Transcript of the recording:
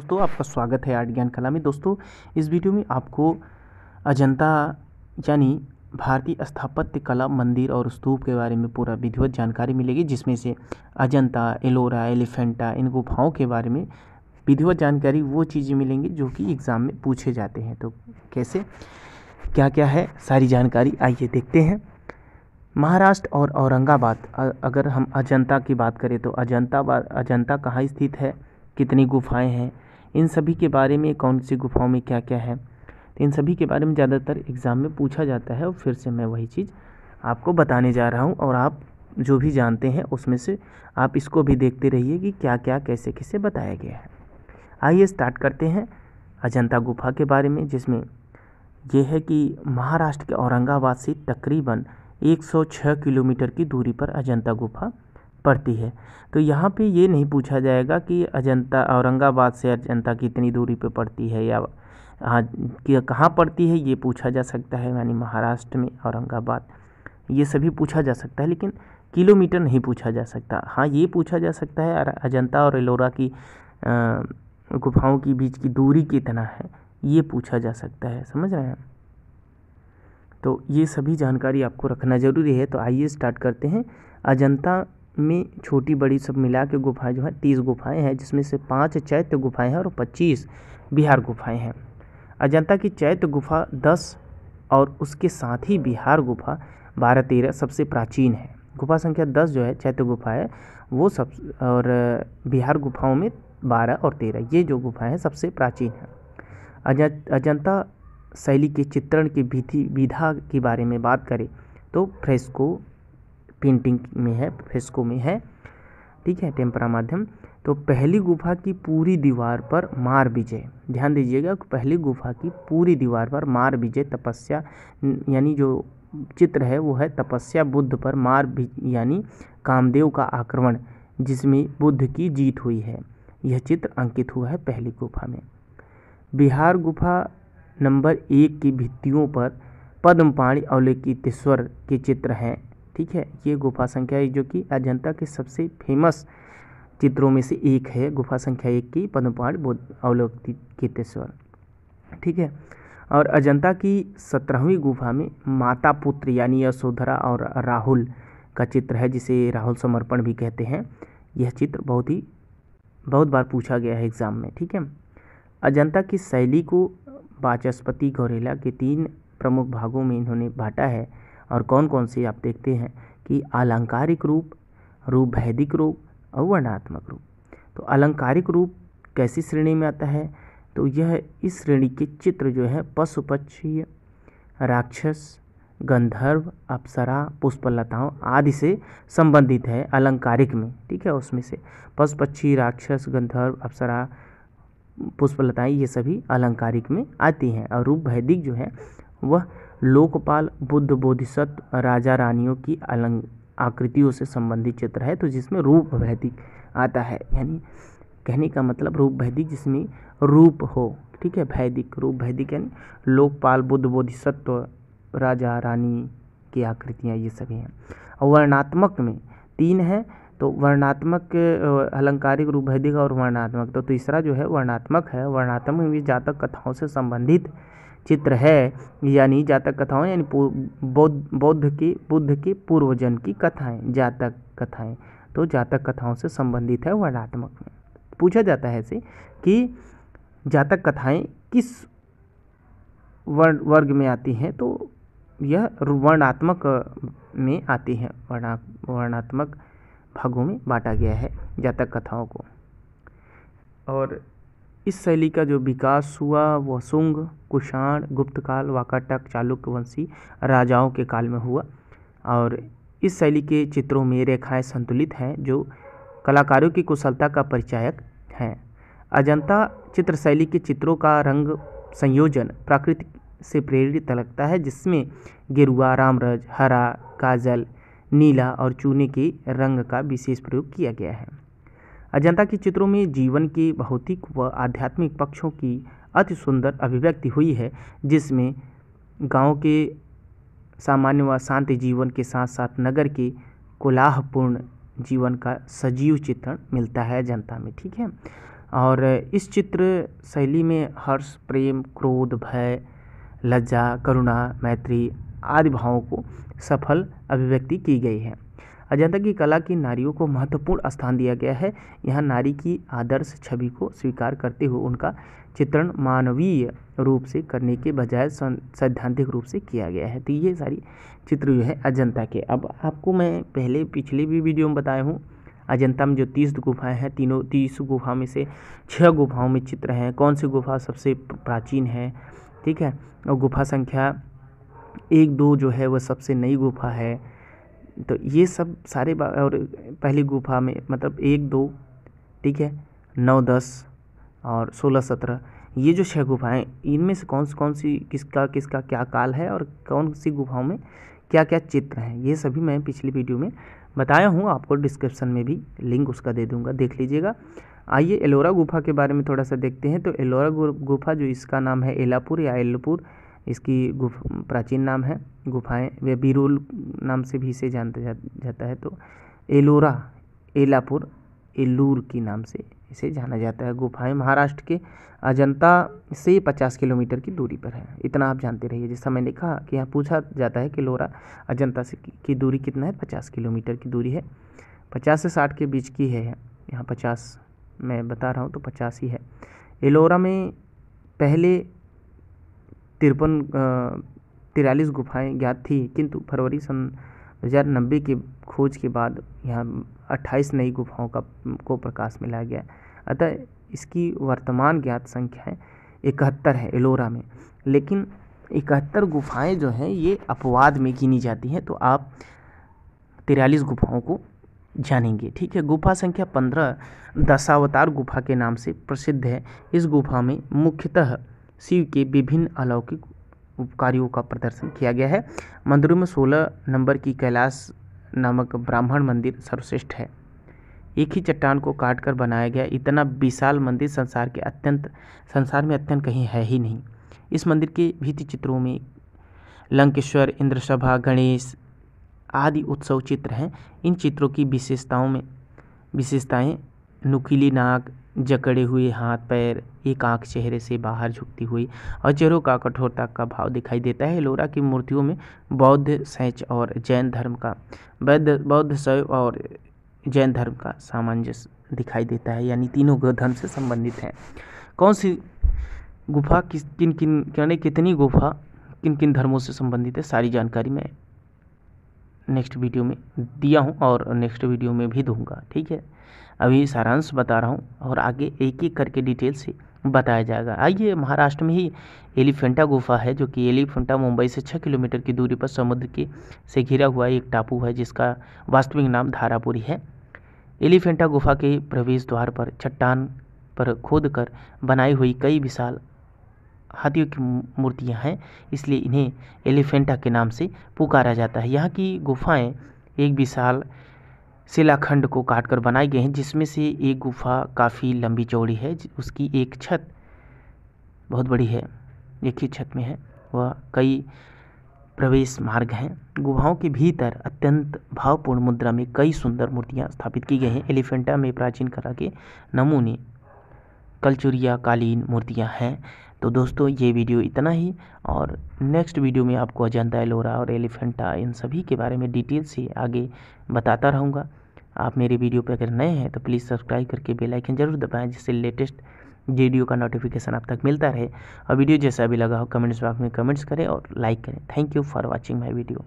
दोस्तों आपका स्वागत है आर्ट ज्ञान कला में दोस्तों इस वीडियो में आपको अजंता यानी भारतीय स्थापत्य कला मंदिर और स्तूप के बारे में पूरा विधिवत जानकारी मिलेगी जिसमें से अजंता एलोरा एलिफेंटा इन गुफाओं के बारे में विधिवत जानकारी वो चीज़ें मिलेंगी जो कि एग्ज़ाम में पूछे जाते हैं तो कैसे क्या क्या है सारी जानकारी आइए देखते हैं महाराष्ट्र और औरंगाबाद अगर हम अजंता की बात करें तो अजंता अजंता कहाँ स्थित है कितनी गुफाएं हैं इन सभी के बारे में कौन सी गुफाओं में क्या क्या है तो इन सभी के बारे में ज़्यादातर एग्ज़ाम में पूछा जाता है और फिर से मैं वही चीज़ आपको बताने जा रहा हूँ और आप जो भी जानते हैं उसमें से आप इसको भी देखते रहिए कि क्या क्या कैसे कैसे बताया गया है आइए स्टार्ट करते हैं अजंता गुफा के बारे में जिसमें यह है कि महाराष्ट्र के औरंगाबाद से तकरीबन 106 किलोमीटर की दूरी पर अजंता गुफा पड़ती है तो यहाँ पे ये नहीं पूछा जाएगा कि अजंता औरंगाबाद से अजंता कितनी दूरी पे पड़ती है या हाँ कि कहाँ पड़ती है ये पूछा जा सकता है यानी महाराष्ट्र में औरंगाबाद ये सभी पूछा जा सकता है लेकिन किलोमीटर नहीं पूछा जा सकता हाँ ये पूछा जा सकता है अजंता और एलोरा की गुफाओं के बीच की दूरी कितना है ये पूछा जा सकता है समझ रहे हैं तो ये सभी जानकारी आपको रखना ज़रूरी है तो आइए स्टार्ट करते हैं अजंता में छोटी बड़ी सब मिला के गुफाएँ जो है तीस गुफाएँ हैं जिसमें से पाँच चैत्य गुफाएँ हैं और पच्चीस बिहार गुफाएँ हैं अजंता की चैत्य गुफा दस और उसके साथ ही बिहार गुफा बारह तेरह सबसे प्राचीन है गुफा संख्या दस जो है चैत्य गुफा है वो सब और बिहार गुफाओं में बारह और तेरह ये जो गुफाएँ हैं सबसे प्राचीन हैं अजंता शैली के चित्रण की विधि विधा के बारे में बात करें तो फ्रेस्को पेंटिंग में है फेस्को में है ठीक है टेम्परा माध्यम तो पहली गुफा की पूरी दीवार पर मार विजय ध्यान दीजिएगा पहली गुफा की पूरी दीवार पर मार विजय तपस्या यानी जो चित्र है वो है तपस्या बुद्ध पर मार यानी कामदेव का आक्रमण जिसमें बुद्ध की जीत हुई है यह चित्र अंकित हुआ है पहली गुफा में बिहार गुफा नंबर एक की भित्तियों पर पद्मपाणी अवलेकितेश्वर के चित्र हैं ठीक है ये गुफा संख्या एक जो कि अजंता के सबसे फेमस चित्रों में से एक है गुफा संख्या एक की पद्मपाड़ बोध केतेश्वर ठीक है और अजंता की सत्रहवीं गुफा में माता पुत्र यानी यशोधरा और राहुल का चित्र है जिसे राहुल समर्पण भी कहते हैं यह चित्र बहुत ही बहुत बार पूछा गया है एग्ज़ाम में ठीक है अजंता की शैली को वाचस्पति गौरेला के तीन प्रमुख भागों में इन्होंने बांटा है और कौन कौन सी आप देखते हैं कि अलंकारिक रूप रूप भैदिक रूप और वर्णात्मक रूप तो अलंकारिक रूप कैसी श्रेणी में आता है तो यह इस श्रेणी के चित्र जो है पशु पक्षी राक्षस गंधर्व अप्सरा पुष्पलताओं आदि से संबंधित है अलंकारिक में ठीक है उसमें से पशु पक्षी राक्षस गंधर्व अप्सरा पुष्पलताएँ ये सभी अलंकारिक में आती हैं और रूप भैदिक जो है वह लोकपाल बुद्ध बोधिसत्व राजा रानियों की अलंग आकृतियों से संबंधित चित्र है तो जिसमें रूप वैदिक आता है यानी कहने का मतलब रूप वैदिक जिसमें रूप हो ठीक है वैदिक रूप वैदिक यानी लोकपाल बुद्ध बोधिसत्व राजा रानी की आकृतियाँ ये सभी हैं और वर्णात्मक में तीन है तो वर्णात्मक अलंकारिक रूप वैदिक और वर्णात्मक तो तीसरा जो है वर्णात्मक है वर्णात्मक में भी जातक कथाओं से संबंधित चित्र है यानी जातक कथाओं यानी बौद्ध बौद्ध की बुद्ध की पूर्वजन की कथाएं जातक कथाएं तो जातक कथाओं से संबंधित है वर्णात्मक में पूछा जाता है ऐसे कि जातक कथाएं किस वर्ण वर्ग में आती हैं तो यह वर्णात्मक में आती है वर्णा वर्णात्मक भागों में बांटा गया है जातक कथाओं को और इस शैली का जो विकास हुआ वह शुंग कुषाण गुप्त काल वाकाटक चालुक्यवंशी राजाओं के काल में हुआ और इस शैली के चित्रों में रेखाएं संतुलित हैं जो कलाकारों की कुशलता का परिचायक हैं अजंता चित्र शैली के चित्रों का रंग संयोजन प्राकृतिक से प्रेरित लगता है जिसमें गेरुआ रामरज हरा काजल नीला और चूने के रंग का विशेष प्रयोग किया गया है अजंता के चित्रों में जीवन के भौतिक व आध्यात्मिक पक्षों की अति सुंदर अभिव्यक्ति हुई है जिसमें गांव के सामान्य व शांत जीवन के साथ साथ नगर के कोलाहपूर्ण जीवन का सजीव चित्रण मिलता है जनता में ठीक है और इस चित्र शैली में हर्ष प्रेम क्रोध भय लज्जा करुणा मैत्री आदि भावों को सफल अभिव्यक्ति की गई है अजंता की कला की नारियों को महत्वपूर्ण स्थान दिया गया है यहाँ नारी की आदर्श छवि को स्वीकार करते हुए उनका चित्रण मानवीय रूप से करने के बजाय सैद्धांतिक रूप से किया गया है तो ये सारी चित्र जो है अजंता के अब आपको मैं पहले पिछले भी वीडियो में बताया हूँ अजंता में जो तीस गुफाएं हैं तीनों तीस गुफा में से छह गुफाओं में चित्र हैं कौन सी गुफा सबसे प्राचीन है ठीक है और गुफा संख्या एक दो जो है वह सबसे नई गुफा है तो ये सब सारे और पहली गुफा में मतलब एक दो ठीक है नौ दस और सोलह सत्रह ये जो छह गुफाएं इनमें से कौन सी कौन सी किसका किसका क्या काल है और कौन सी गुफाओं में क्या क्या चित्र हैं ये सभी मैं पिछली वीडियो में बताया हूँ आपको डिस्क्रिप्शन में भी लिंक उसका दे दूँगा देख लीजिएगा आइए एलोरा गुफा के बारे में थोड़ा सा देखते हैं तो एलोरा गुफा जो इसका नाम है एलापुर या एलपुर इसकी गुफ प्राचीन नाम है गुफाएं वे बिरुल नाम से भी इसे जानते जा, जाता है तो एलोरा एलापुर एलूर की नाम से इसे जाना जाता है गुफाएं महाराष्ट्र के अजंता से 50 किलोमीटर की दूरी पर है इतना आप जानते रहिए जैसा मैंने कहा कि यहाँ पूछा जाता है कि लोरा अजंता से की दूरी कितना है 50 किलोमीटर की दूरी है 50 से 60 के बीच की है यहाँ 50 मैं बता रहा हूँ तो 50 ही है एलोरा में पहले तिरपन तिरालीस गुफाएँ ज्ञात थी किंतु फरवरी सन दो हज़ार नब्बे के खोज के बाद यहाँ अट्ठाईस नई गुफाओं का को प्रकाश में लाया गया अतः इसकी वर्तमान ज्ञात संख्या इकहत्तर है एलोरा में लेकिन इकहत्तर गुफाएं जो हैं ये अपवाद में गिनी जाती हैं तो आप तिरालीस गुफाओं को जानेंगे ठीक है गुफा संख्या पंद्रह दशावतार गुफा के नाम से प्रसिद्ध है इस गुफा में मुख्यतः शिव के विभिन्न अलौकिक उपकारियों का प्रदर्शन किया गया है मंदिरों में सोलह नंबर की कैलाश नामक ब्राह्मण मंदिर सर्वश्रेष्ठ है एक ही चट्टान को काटकर बनाया गया इतना विशाल मंदिर संसार के अत्यंत संसार में अत्यंत कहीं है ही नहीं इस मंदिर के भित्ति चित्रों में लंकेश्वर इंद्रसभा गणेश आदि उत्सव चित्र हैं इन चित्रों की विशेषताओं में विशेषताएं नुकीली नाग जकड़े हुए हाथ पैर एक आंख चेहरे से बाहर झुकती हुई और का कठोरता का भाव दिखाई देता है लोरा की मूर्तियों में बौद्ध सैच और जैन धर्म का बौद्ध बौद्ध शैव और जैन धर्म का सामंजस्य दिखाई देता है यानी तीनों धर्म से संबंधित हैं कौन सी गुफा किस किन किन यानी कितनी गुफा किन किन धर्मों से संबंधित है सारी जानकारी मैं नेक्स्ट वीडियो में दिया हूँ और नेक्स्ट वीडियो में भी दूंगा ठीक है अभी सारांश बता रहा हूँ और आगे एक एक करके डिटेल से बताया जाएगा आइए महाराष्ट्र में ही एलिफेंटा गुफा है जो कि एलिफेंटा मुंबई से छः किलोमीटर की दूरी पर समुद्र के से घिरा हुआ एक टापू है जिसका वास्तविक नाम धारापुरी है एलिफेंटा गुफा के प्रवेश द्वार पर चट्टान पर खोद कर बनाई हुई कई विशाल हाथियों की मूर्तियां हैं इसलिए इन्हें एलिफेंटा के नाम से पुकारा जाता है यहाँ की गुफाएं एक विशाल शिलाखंड को काटकर बनाए गए हैं जिसमें से एक गुफा काफ़ी लंबी चौड़ी है उसकी एक छत बहुत बड़ी है एक ही छत में है वह कई प्रवेश मार्ग हैं गुफाओं के भीतर अत्यंत भावपूर्ण मुद्रा में कई सुंदर मूर्तियां स्थापित की गई हैं एलिफेंटा में प्राचीन कला के नमूने कलचुरिया कालीन मूर्तियां हैं तो दोस्तों ये वीडियो इतना ही और नेक्स्ट वीडियो में आपको अजंता एलोरा और एलिफेंटा इन सभी के बारे में डिटेल से आगे बताता रहूँगा आप मेरी वीडियो पर अगर नए हैं तो प्लीज़ सब्सक्राइब करके बेल आइकन जरूर दबाएं जिससे लेटेस्ट वीडियो का नोटिफिकेशन आप तक मिलता रहे और वीडियो जैसा भी लगा हो कमेंट्स बॉक्स में कमेंट्स करें और लाइक करें thank you for watching my video